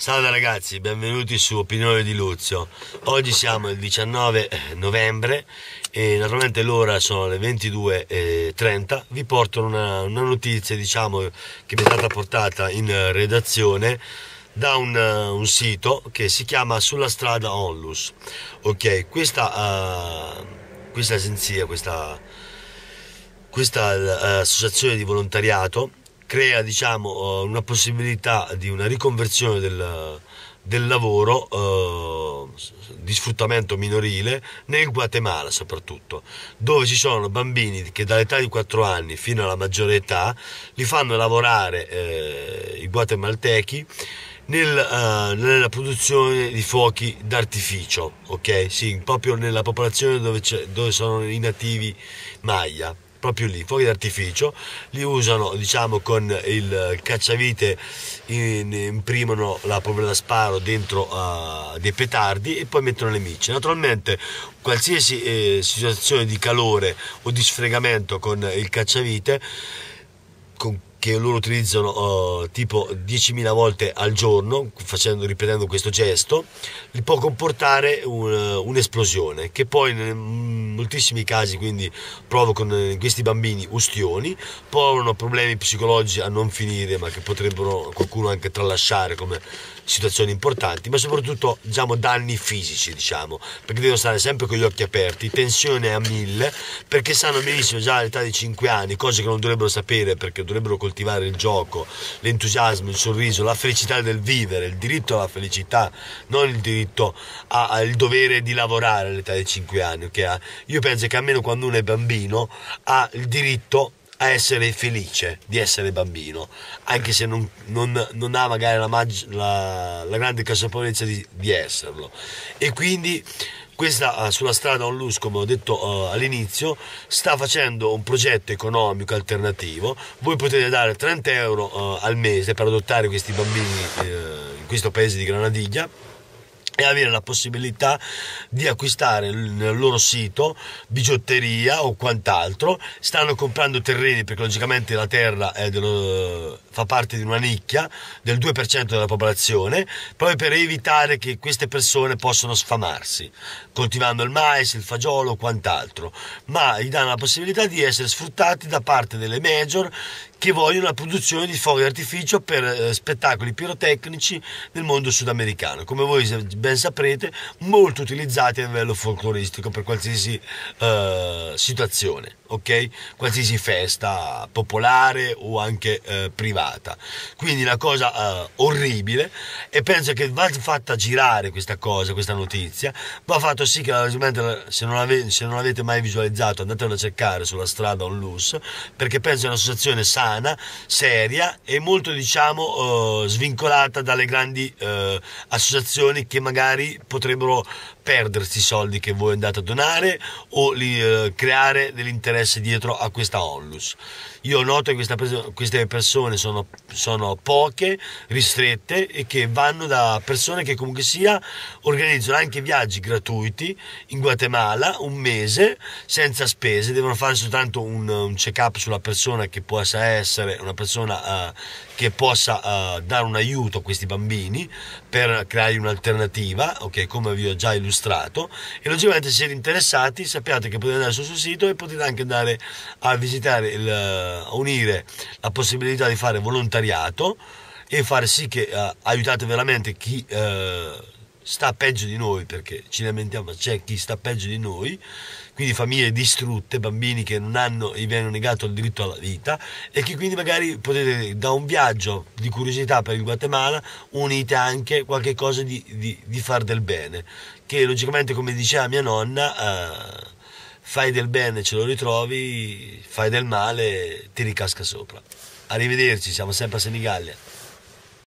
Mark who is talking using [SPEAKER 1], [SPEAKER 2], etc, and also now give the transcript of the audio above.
[SPEAKER 1] Salve ragazzi, benvenuti su Opinione di Luzio. Oggi siamo il 19 eh, novembre e naturalmente l'ora sono le 22.30. Eh, Vi porto una, una notizia diciamo, che mi è stata portata in redazione da un, eh, un, sito che si chiama Sulla strada Onlus. Ok, questa, uh, questa agenzia, questa, questa uh, associazione di volontariato crea diciamo, eh, una possibilità di una riconversione del, del lavoro eh, di sfruttamento minorile nel Guatemala soprattutto, dove ci sono bambini che dall'età di 4 anni fino alla maggiore età li fanno lavorare eh, i guatemaltechi nel, eh, nella produzione di fuochi d'artificio, ok? Sì, proprio nella popolazione dove, dove sono i nativi Maya proprio lì, fuochi d'artificio, li usano diciamo con il cacciavite, in, imprimono la polvere da sparo dentro uh, dei petardi e poi mettono le micce. Naturalmente qualsiasi eh, situazione di calore o di sfregamento con il cacciavite, con che loro utilizzano uh, tipo 10.000 volte al giorno, facendo, ripetendo questo gesto, li può comportare un, uh, un'esplosione che poi in mm, moltissimi casi quindi provocano in questi bambini ustioni, provano problemi psicologici a non finire ma che potrebbero qualcuno anche tralasciare come situazioni importanti, ma soprattutto diciamo, danni fisici, diciamo, perché devono stare sempre con gli occhi aperti, tensione a mille, perché sanno benissimo già all'età di 5 anni cose che non dovrebbero sapere perché dovrebbero continuare coltivare il gioco, l'entusiasmo, il sorriso, la felicità del vivere, il diritto alla felicità, non il diritto al dovere di lavorare all'età di 5 anni. Okay? Ah, io penso che almeno quando uno è bambino ha il diritto a essere felice di essere bambino, anche se non, non, non ha magari la, la, la grande consapevolezza di, di esserlo. E quindi questa ah, sulla strada Onlus, come ho detto uh, all'inizio, sta facendo un progetto economico alternativo. Voi potete dare 30 euro uh, al mese per adottare questi bambini uh, in questo paese di Granadiglia e avere la possibilità di acquistare nel loro sito bigiotteria o quant'altro. Stanno comprando terreni perché logicamente la terra dello, fa parte di una nicchia del 2% della popolazione, proprio per evitare che queste persone possano sfamarsi, coltivando il mais, il fagiolo o quant'altro, ma gli danno la possibilità di essere sfruttati da parte delle major che vogliono la produzione di fuochi d'artificio per eh, spettacoli pirotecnici nel mondo sudamericano. Come voi ben ben saprete, molto utilizzati a livello folcloristico per qualsiasi eh, situazione, ok? Qualsiasi festa popolare o anche eh, privata. Quindi una cosa eh, orribile e penso che va fatta girare questa cosa, questa notizia, va fatto sì che se non, ave- se non avete mai visualizzato andatelo a cercare sulla strada Onlus perché penso è un'associazione sana, seria e molto diciamo eh, svincolata dalle grandi eh, associazioni che magari magari potrebbero perdersi i soldi che voi andate a donare o li, eh, creare dell'interesse dietro a questa onlus. Io noto che pres- queste persone sono, sono, poche, ristrette e che vanno da persone che comunque sia organizzano anche viaggi gratuiti in Guatemala un mese senza spese, devono fare soltanto un, un check up sulla persona che possa essere una persona eh, che possa eh, dare un aiuto a questi bambini per creare un'alternativa attiva, ok, come vi ho già illustrato, e logicamente se siete interessati sappiate che potete andare sul suo sito e potete anche andare a visitare, il, a unire la possibilità di fare volontariato e fare sì che uh, aiutate veramente chi... Uh, sta peggio di noi perché ci lamentiamo, ma c'è chi sta peggio di noi, quindi famiglie distrutte, bambini che non hanno gli viene negato il diritto alla vita e che quindi magari potete da un viaggio di curiosità per il Guatemala unite anche qualche cosa di, di, di far del bene, che logicamente come diceva mia nonna... Eh, fai del bene, ce lo ritrovi, fai del male, ti ricasca sopra. Arrivederci, siamo sempre a Senigallia.